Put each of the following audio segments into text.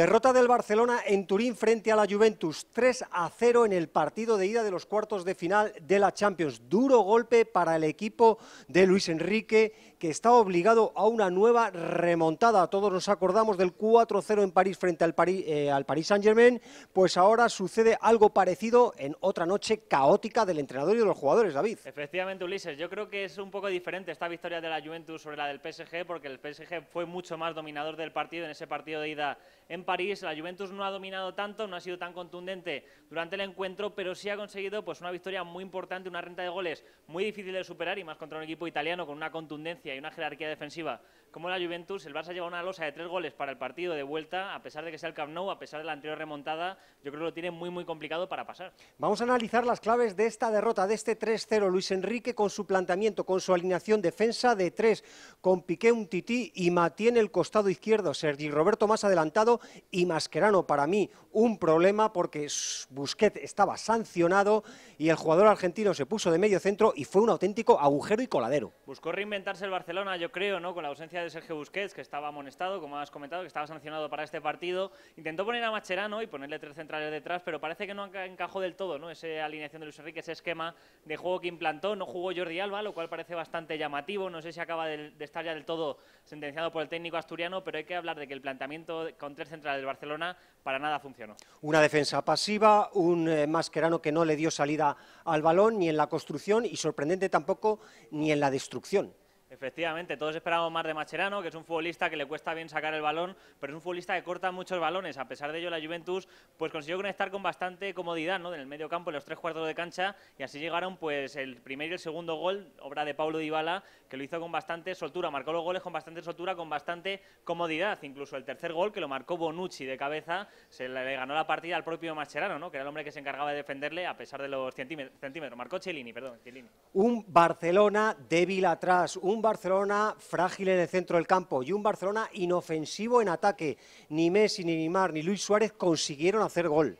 Derrota del Barcelona en Turín frente a la Juventus, 3 a 0 en el partido de ida de los cuartos de final de la Champions. Duro golpe para el equipo de Luis Enrique que está obligado a una nueva remontada. Todos nos acordamos del 4-0 en París frente eh, al, Paris Saint-Germain, pues ahora sucede algo parecido en otra noche caótica del entrenador y de los jugadores, David. Efectivamente, Ulises, yo creo que es un poco diferente esta victoria de la Juventus sobre la del PSG, porque el PSG fue mucho más dominador del partido en ese partido de ida en París. La Juventus no ha dominado tanto, no ha sido tan contundente durante el encuentro, pero sí ha conseguido pues, una victoria muy importante, una renta de goles muy difícil de superar y más contra un equipo italiano con una contundencia hay una jerarquía defensiva como la Juventus, el Barça lleva una losa de tres goles para el partido de vuelta, a pesar de que sea el Camp Nou, a pesar de la anterior remontada, yo creo que lo tiene muy, muy complicado para pasar. Vamos a analizar las claves de esta derrota, de este 3-0. Luis Enrique con su planteamiento, con su alineación defensa de tres, con Piqué un tití y Matí el costado izquierdo, Sergi Roberto más adelantado y Mascherano, para mí, un problema porque Busquets estaba sancionado y el jugador argentino se puso de medio centro y fue un auténtico agujero y coladero. Buscó reinventarse el Barcelona, yo creo, ¿no? Con la ausencia de Sergio Busquets, que estaba amonestado, como has comentado, que estaba sancionado para este partido, intentó poner a Macherano y ponerle tres centrales detrás, pero parece que no encajó del todo, ¿no? Esa alineación de Luis Enrique, ese esquema de juego que implantó, no jugó Jordi Alba, lo cual parece bastante llamativo, no sé si acaba de, estar ya del todo sentenciado por el técnico asturiano, pero hay que hablar de que el planteamiento con tres centrales del Barcelona para nada funcionó. Una defensa pasiva, un eh, Mascherano que no le dio salida al balón ni en la construcción y sorprendente tampoco ni en la destrucción. Efectivamente, todos esperábamos más de Macherano, que es un futbolista que le cuesta bien sacar el balón, pero es un futbolista que corta muchos balones. A pesar de ello, la Juventus pues consiguió conectar con bastante comodidad ¿no? en el medio campo, en los tres cuartos de cancha, y así llegaron pues el primer y el segundo gol, obra de Paulo Dybala, que lo hizo con bastante soltura, marcó los goles con bastante soltura, con bastante comodidad. Incluso el tercer gol, que lo marcó Bonucci de cabeza, se le ganó la partida al propio Macherano, ¿no? que era el hombre que se encargaba de defenderle a pesar de los centímetros. Marcó Cellini, perdón, Cellini. Un Barcelona débil atrás, un Barcelona frágil en el centro del campo y un Barcelona inofensivo en ataque. Ni Messi, ni Neymar, ni Luis Suárez consiguieron hacer gol.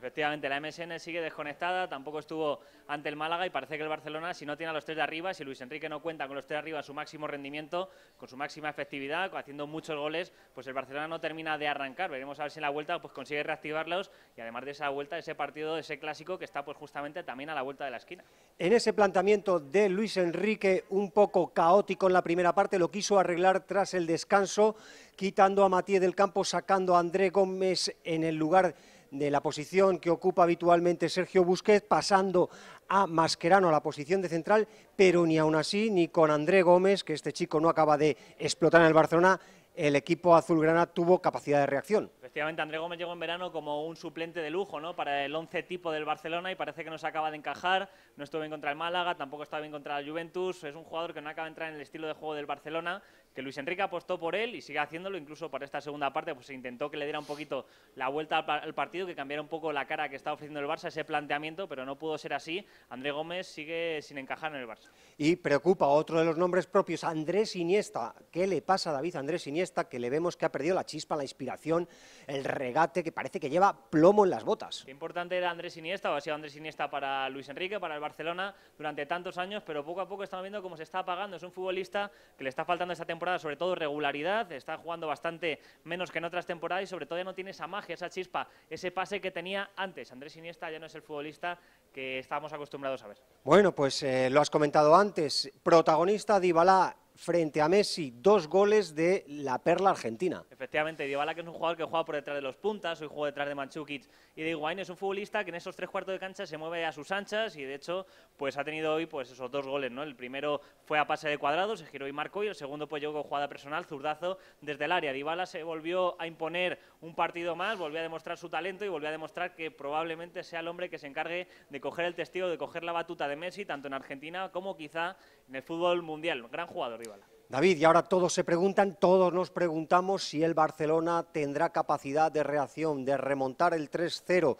Efectivamente, la MSN sigue desconectada, tampoco estuvo ante el Málaga y parece que el Barcelona, si no tiene a los tres de arriba, si Luis Enrique no cuenta con los tres de arriba, su máximo rendimiento, con su máxima efectividad, haciendo muchos goles, pues el Barcelona no termina de arrancar. Veremos a ver si en la vuelta pues consigue reactivarlos y además de esa vuelta, ese partido, ese clásico que está pues justamente también a la vuelta de la esquina. En ese planteamiento de Luis Enrique, un poco caótico en la primera parte, lo quiso arreglar tras el descanso, quitando a Matías del campo, sacando a André Gómez en el lugar de la posición que ocupa habitualmente Sergio Busquets, pasando a Mascherano a la posición de central, pero ni aún así, ni con André Gómez, que este chico no acaba de explotar en el Barcelona, el equipo azulgrana tuvo capacidad de reacción. Efectivamente, André Gómez llegó en verano como un suplente de lujo ¿no? para el once tipo del Barcelona y parece que no se acaba de encajar. No estuvo bien contra el Málaga, tampoco estaba bien contra la Juventus. Es un jugador que no acaba de entrar en el estilo de juego del Barcelona que Luis Enrique apostó por él y sigue haciéndolo, incluso para esta segunda parte, pues se intentó que le diera un poquito la vuelta al, partido, que cambiara un poco la cara que está ofreciendo el Barça, ese planteamiento, pero no pudo ser así. André Gómez sigue sin encajar en el Barça. Y preocupa otro de los nombres propios, Andrés Iniesta. ¿Qué le pasa a David Andrés Iniesta? Que le vemos que ha perdido la chispa, la inspiración, el regate, que parece que lleva plomo en las botas. Qué importante era Andrés Iniesta, o ha sido Andrés Iniesta para Luis Enrique, para el Barcelona, durante tantos años, pero poco a poco estamos viendo cómo se está apagando. Es un futbolista que le está faltando esta temporada sobre todo regularidad, está jugando bastante menos que en otras temporadas y sobre todo ya no tiene esa magia, esa chispa, ese pase que tenía antes. Andrés Iniesta ya no es el futbolista que estábamos acostumbrados a ver. Bueno, pues eh, lo has comentado antes, protagonista Dybala frente a Messi, dos goles de la perla argentina. Efectivamente, Dybala que es un jugador que juega por detrás de los puntas, hoy juega detrás de Manchukic y de Higuaín, es un futbolista que en esos tres cuartos de cancha se mueve a sus anchas y de hecho pues ha tenido hoy pues esos dos goles, ¿no? El primero fue a pase de cuadrado, se giró y marcó y el segundo pues llegó con jugada personal, zurdazo desde el área. Dybala se volvió a imponer un partido más, volvió a demostrar su talento y volvió a demostrar que probablemente sea el hombre que se encargue de coger el testigo, de coger la batuta de Messi tanto en Argentina como quizá en el fútbol mundial. Gran jugador, David, y ahora todos se preguntan, todos nos preguntamos si el Barcelona tendrá capacidad de reacción, de remontar el 3-0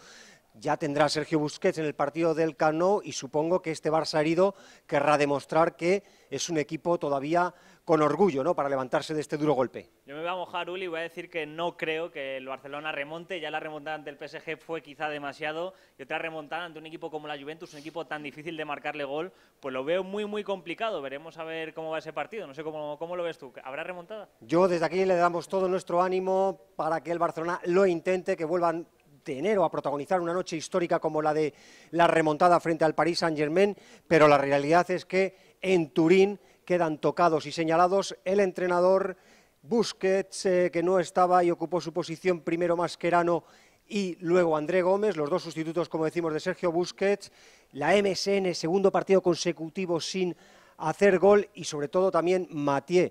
ya tendrá Sergio Busquets en el partido del Cano y supongo que este Barça herido querrá demostrar que es un equipo todavía con orgullo ¿no? para levantarse de este duro golpe. Yo me voy a mojar, Uli, y voy a decir que no creo que el Barcelona remonte. Ya la remontada ante el PSG fue quizá demasiado y otra remontada ante un equipo como la Juventus, un equipo tan difícil de marcarle gol, pues lo veo muy, muy complicado. Veremos a ver cómo va ese partido. No sé cómo, cómo lo ves tú. ¿Habrá remontada? Yo desde aquí le damos todo nuestro ánimo para que el Barcelona lo intente, que vuelvan de enero a protagonizar una noche histórica como la de la remontada frente al Paris Saint-Germain, pero la realidad es que en Turín quedan tocados y señalados el entrenador Busquets, eh, que no estaba y ocupó su posición primero Mascherano y luego André Gómez, los dos sustitutos, como decimos, de Sergio Busquets, la MSN, segundo partido consecutivo sin hacer gol y sobre todo también Mathieu.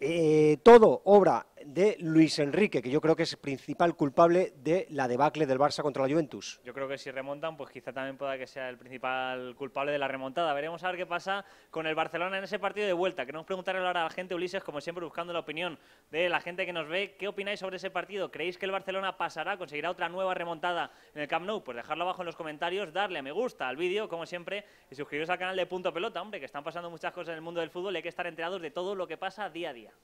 Eh, todo obra de Luis Enrique, que yo creo que es el principal culpable de la debacle del Barça contra la Juventus. Yo creo que si remontan, pues quizá también pueda que sea el principal culpable de la remontada. Veremos a ver qué pasa con el Barcelona en ese partido de vuelta. Queremos preguntarle ahora a la gente, Ulises, como siempre, buscando la opinión de la gente que nos ve. ¿Qué opináis sobre ese partido? ¿Creéis que el Barcelona pasará, conseguirá otra nueva remontada en el Camp Nou? Pues dejarlo abajo en los comentarios, darle a me gusta al vídeo, como siempre, y suscribiros al canal de Punto Pelota, hombre, que están pasando muchas cosas en el mundo del fútbol y hay que estar enterados de todo lo que pasa día a día.